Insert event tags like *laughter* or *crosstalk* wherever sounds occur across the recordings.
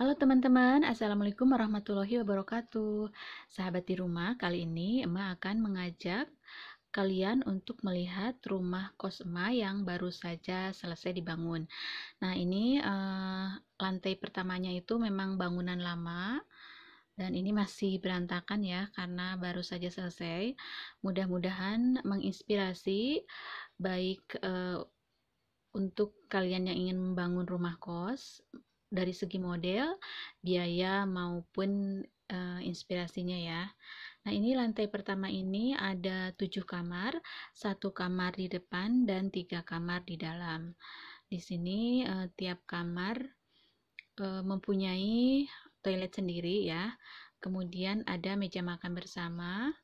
Halo teman-teman, Assalamualaikum warahmatullahi wabarakatuh Sahabat di rumah, kali ini Emma akan mengajak kalian untuk melihat rumah kos Emma yang baru saja selesai dibangun. Nah, ini eh, lantai pertamanya itu memang bangunan lama dan ini masih berantakan ya karena baru saja selesai. Mudah-mudahan menginspirasi baik e, untuk kalian yang ingin membangun rumah kos dari segi model, biaya maupun uh, inspirasinya ya. Nah, ini lantai pertama ini ada tujuh kamar, satu kamar di depan dan tiga kamar di dalam. Di sini eh, tiap kamar eh, mempunyai toilet sendiri ya. Kemudian ada meja makan bersama,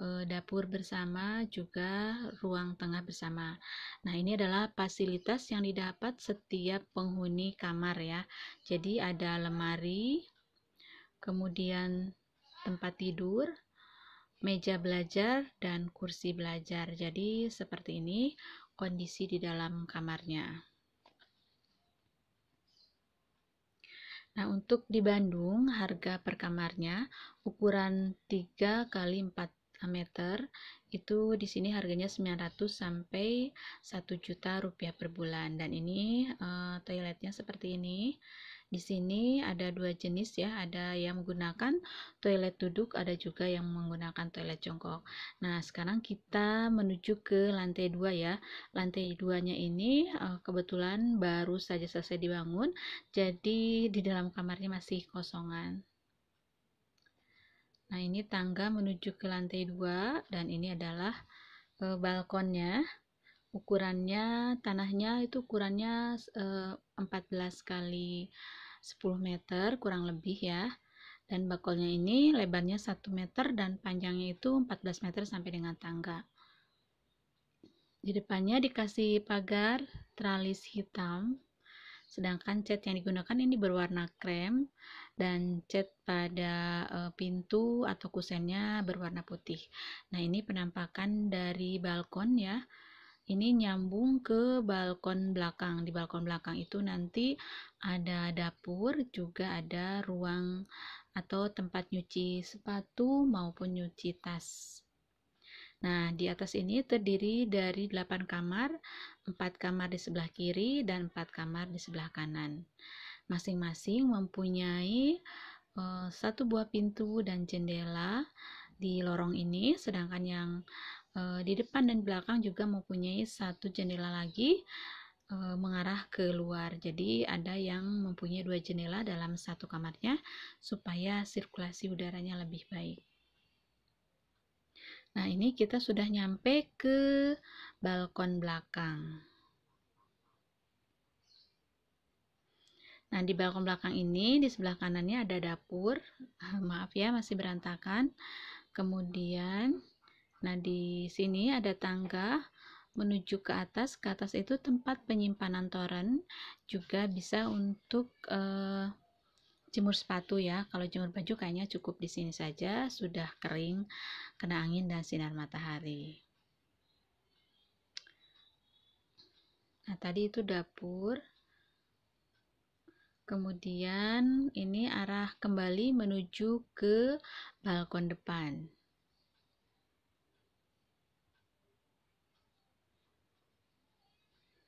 Eh, dapur bersama juga ruang tengah bersama. Nah, ini adalah fasilitas yang didapat setiap penghuni kamar ya. Jadi ada lemari, kemudian tempat tidur, meja belajar dan kursi belajar. Jadi seperti ini kondisi di dalam kamarnya. Nah, untuk di Bandung harga per kamarnya ukuran 3 kali 4 meter itu di sini harganya 900 sampai 1 juta rupiah per bulan dan ini uh, toiletnya seperti ini di sini ada dua jenis ya, ada yang menggunakan toilet duduk, ada juga yang menggunakan toilet jongkok. Nah, sekarang kita menuju ke lantai dua ya. Lantai duanya ini eh, kebetulan baru saja selesai dibangun, jadi di dalam kamarnya masih kosongan. Nah, ini tangga menuju ke lantai 2 dan ini adalah e, balkonnya. Ukurannya tanahnya itu ukurannya e, eh, 14 kali 10 meter kurang lebih ya. Dan balkonnya ini lebarnya 1 meter dan panjangnya itu 14 meter sampai dengan tangga. Di depannya dikasih pagar tralis hitam sedangkan cat yang digunakan ini berwarna krem dan cat pada eh, pintu atau kusennya berwarna putih nah ini penampakan dari balkon ya ini nyambung ke balkon belakang di balkon belakang itu nanti ada dapur juga ada ruang atau tempat nyuci sepatu maupun nyuci tas Nah, di atas ini terdiri dari 8 kamar, 4 kamar di sebelah kiri dan 4 kamar di sebelah kanan. Masing-masing mempunyai uh, satu buah pintu dan jendela di lorong ini, sedangkan yang eh, di depan dan belakang juga mempunyai satu jendela lagi uh, mengarah luar. Jadi ada yang mempunyai dua jendela dalam satu kamarnya supaya sirkulasi udaranya lebih baik. Nah, ini kita sudah nyampe ke balkon belakang. Nah, di balkon belakang ini di sebelah kanannya ada dapur. *laughs* Maaf ya, masih berantakan. Kemudian nah di sini ada tangga menuju ke atas. Ke atas itu tempat penyimpanan toren juga bisa untuk eh, jemur sepatu ya. Kalau jemur baju kayaknya cukup di sini saja, sudah kering kena angin dan sinar matahari. Nah, tadi itu dapur. Kemudian ini arah kembali menuju ke balkon depan.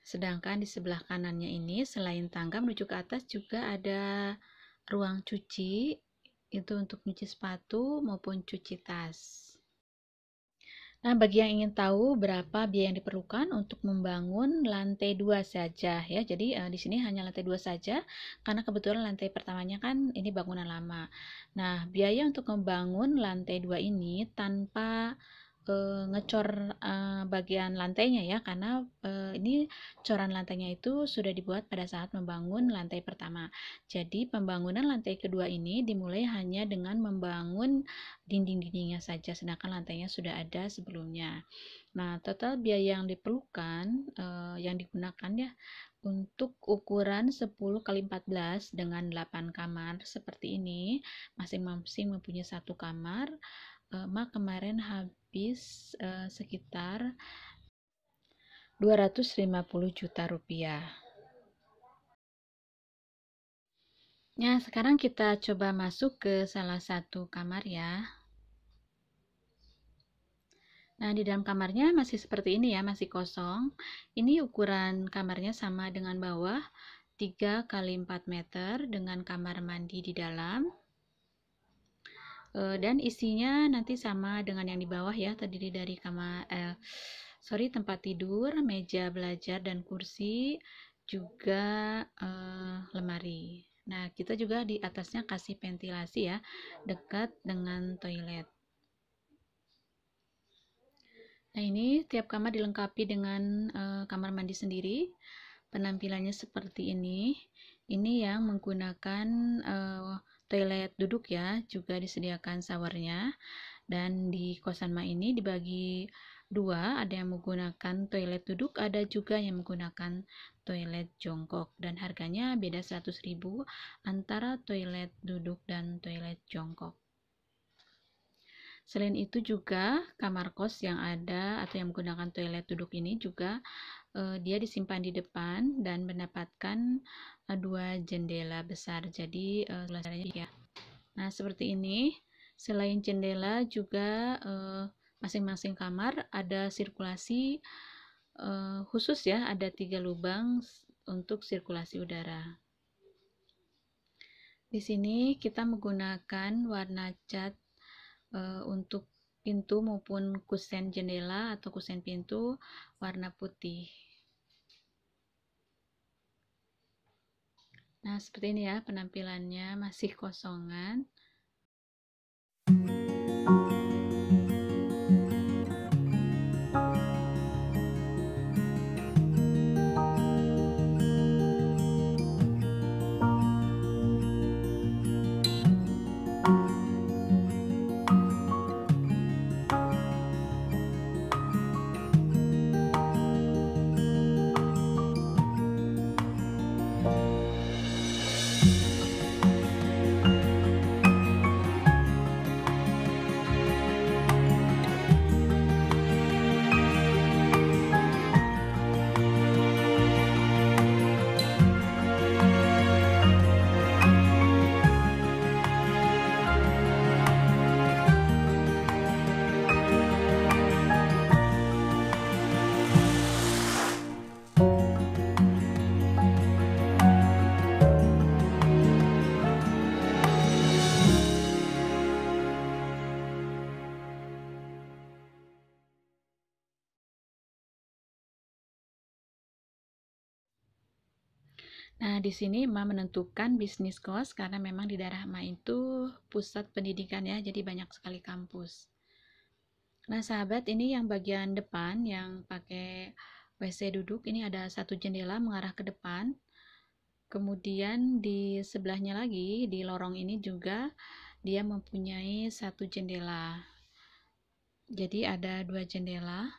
Sedangkan di sebelah kanannya ini selain tangga menuju ke atas juga ada ruang cuci itu untuk cuci sepatu maupun cuci tas. Nah, bagi yang ingin tahu berapa biaya yang diperlukan untuk membangun lantai dua saja ya. Jadi uh, di sini hanya lantai dua saja karena kebetulan lantai pertamanya kan ini bangunan lama. Nah, biaya untuk membangun lantai dua ini tanpa uh, ngecor uh, bagian lantainya ya karena uh, ini coran lantainya itu sudah dibuat pada saat membangun lantai pertama. Jadi pembangunan lantai kedua ini dimulai hanya dengan membangun dinding-dindingnya saja sedangkan lantainya sudah ada sebelumnya. Nah, total biaya yang diperlukan uh, yang digunakan ya untuk ukuran 10 x 14 dengan 8 kamar seperti ini, masing-masing mempunyai satu kamar, uh, kemarin hab habis eh, sekitar 250 juta rupiah. Nah, sekarang kita coba masuk ke salah satu kamar ya. Nah, di dalam kamarnya masih seperti ini ya, masih kosong. Ini ukuran kamarnya sama dengan bawah, 3 x 4 meter dengan kamar mandi di dalam. Eh, dan isinya nanti sama dengan yang di bawah ya terdiri dari kamar eh, sorry tempat tidur meja belajar dan kursi juga eh, lemari nah kita juga di atasnya kasih ventilasi ya dekat dengan toilet Nah, ini tiap kamar dilengkapi dengan eh, kamar mandi sendiri. Penampilannya seperti ini. Ini yang menggunakan eh, toilet duduk ya juga disediakan showernya dan di kosan Ma ini dibagi dua ada yang menggunakan toilet duduk ada juga yang menggunakan toilet jongkok dan harganya beda 100.000 antara toilet duduk dan toilet jongkok Selain itu juga kamar kos yang ada atau yang menggunakan toilet duduk ini juga uh, dia disimpan di depan dan mendapatkan uh, dua jendela besar. Jadi uh, ya. Nah, seperti ini. Selain jendela juga masing-masing kamar ada sirkulasi khusus ya, ada tiga lubang untuk sirkulasi udara. Di sini kita menggunakan warna cat uh, untuk pintu maupun kusen jendela atau kusen pintu warna putih. Nah, seperti ini ya penampilannya, masih kosongan. Nah, di sini Ma menentukan bisnis kos karena memang di daerah Ma itu pusat pendidikan ya, jadi banyak sekali kampus. Nah, sahabat, ini yang bagian depan yang pakai WC duduk, ini ada satu jendela mengarah ke depan. Kemudian di sebelahnya lagi, di lorong ini juga dia mempunyai satu jendela. Jadi ada dua jendela.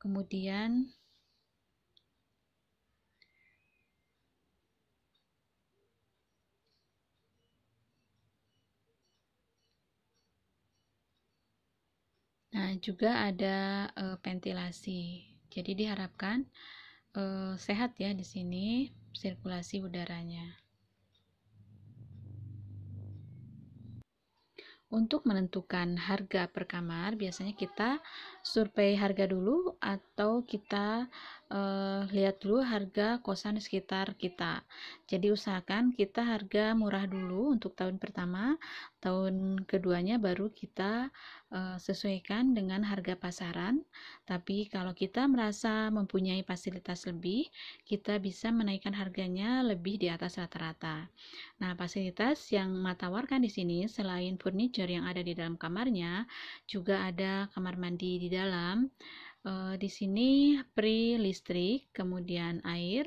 Kemudian Nah, juga ada e, ventilasi. Jadi diharapkan e, sehat ya di sini sirkulasi udaranya. Untuk menentukan harga per kamar, biasanya kita survei harga dulu atau kita eh, lihat dulu harga kosan sekitar kita. Jadi usahakan kita harga murah dulu untuk tahun pertama, tahun keduanya baru kita eh, sesuaikan dengan harga pasaran. Tapi kalau kita merasa mempunyai fasilitas lebih, kita bisa menaikkan harganya lebih di atas rata-rata. Nah, fasilitas yang matawarkan di sini selain furniture yang ada di dalam kamarnya, juga ada kamar mandi di dalam e, di sini pre listrik, kemudian air,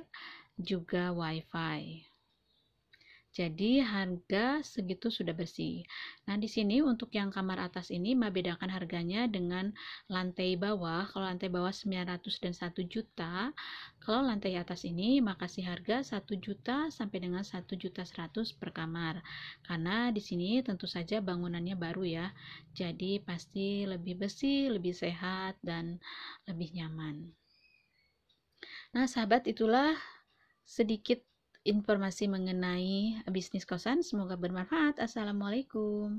juga wifi. Jadi harga segitu sudah bersih. Nah, di sini untuk yang kamar atas ini membedakan bedakan harganya dengan lantai bawah. Kalau lantai bawah 900 dan 1 juta, kalau lantai atas ini maka si harga 1 juta sampai dengan 1 juta 100 per kamar. Karena di sini tentu saja bangunannya baru ya. Jadi pasti lebih bersih, lebih sehat dan lebih nyaman. Nah, sahabat itulah sedikit informasi mengenai bisnis kosan. Semoga bermanfaat. Assalamualaikum.